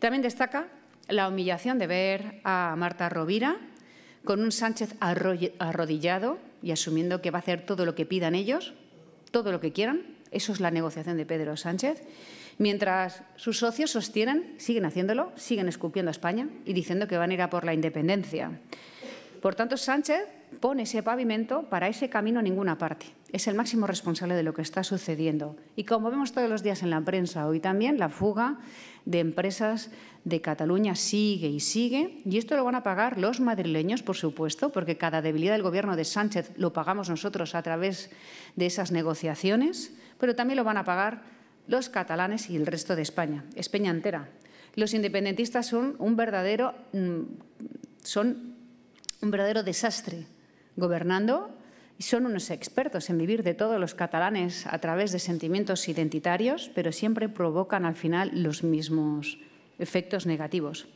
También destaca la humillación de ver a Marta Rovira con un Sánchez arrodillado y asumiendo que va a hacer todo lo que pidan ellos, todo lo que quieran. Eso es la negociación de Pedro Sánchez. Mientras sus socios sostienen, siguen haciéndolo, siguen escupiendo a España y diciendo que van a ir a por la independencia. Por tanto, Sánchez pone ese pavimento para ese camino a ninguna parte. Es el máximo responsable de lo que está sucediendo. Y como vemos todos los días en la prensa, hoy también la fuga de empresas de Cataluña sigue y sigue. Y esto lo van a pagar los madrileños, por supuesto, porque cada debilidad del gobierno de Sánchez lo pagamos nosotros a través de esas negociaciones, pero también lo van a pagar los catalanes y el resto de España. España entera. Los independentistas son un verdadero... Mm, son un verdadero desastre gobernando y son unos expertos en vivir de todos los catalanes a través de sentimientos identitarios, pero siempre provocan al final los mismos efectos negativos.